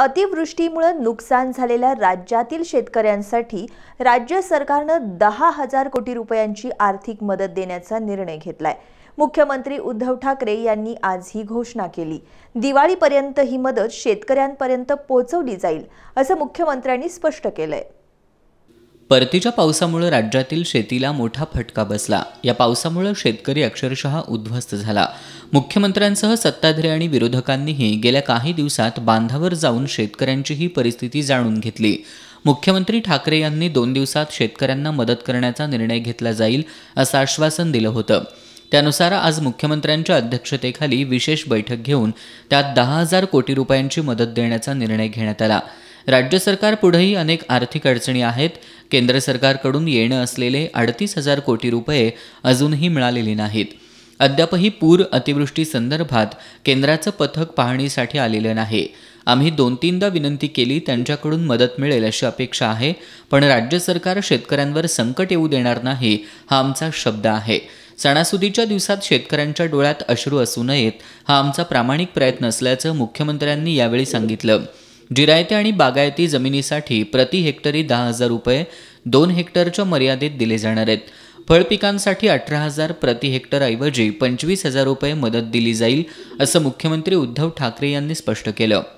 अतिवृष्टीमुळे नुकसान झालेल्या राज्यातील शेतकऱ्यांसाठी राज्य सरकारनं दहा हजार कोटी रुपयांची आर्थिक मदत देण्याचा निर्णय घेतलाय मुख्यमंत्री उद्धव ठाकरे यांनी आज ही घोषणा केली दिवाळीपर्यंत ही मदत शेतकऱ्यांपर्यंत पोहोचवली जाईल असं मुख्यमंत्र्यांनी स्पष्ट केलंय परतीच्या पावसामुळे राज्यातील शेतीला मोठा फटका बसला या पावसामुळे शेतकरी अक्षरशः उद्ध्वस्त झाला मुख्यमंत्र्यांसह सत्ताधारी आणि विरोधकांनीही गेल्या काही दिवसात बांधावर जाऊन शेतकऱ्यांची ही परिस्थिती जाणून घेतली मुख्यमंत्री ठाकरे यांनी दोन दिवसात शेतकऱ्यांना मदत करण्याचा निर्णय घेतला जाईल असं आश्वासन दिलं होतं त्यानुसार आज मुख्यमंत्र्यांच्या अध्यक्षतेखाली विशेष बैठक घेऊन त्यात दहा हजार कोटी रुपयांची मदत देण्याचा निर्णय घेण्यात आला राज्य सरकार पुढेही अनेक आर्थिक अडचणी आहेत केंद्र सरकारकडून येणं असलेले अडतीस हजार कोटी रुपये अजूनही मिळालेले नाहीत अद्यापही पूर अतिवृष्टी संदर्भात केंद्राचं पथक पाहणीसाठी आलेलं नाही आम्ही दोन तीनदा विनंती केली त्यांच्याकडून मदत मिळेल अशी अपेक्षा आहे पण राज्य सरकार शेतकऱ्यांवर संकट येऊ देणार नाही हा आमचा शब्द आहे सणासुदीच्या दिवसात शेतकऱ्यांच्या डोळ्यात अश्रू असू नयेत हा आमचा प्रामाणिक प्रयत्न असल्याचं मुख्यमंत्र्यांनी यावेळी सांगितलं जिरायती आणि बागायती जमिनीसाठी प्रति हेक्टरी दहा हजार रुपये दोन हेक्टरच्या मर्यादेत दिले जाणार आहेत फळपिकांसाठी अठरा हजार प्रति हेक्टरऐवजी पंचवीस हजार रुपये मदत दिली जाईल असं मुख्यमंत्री उद्धव ठाकरे यांनी स्पष्ट केलं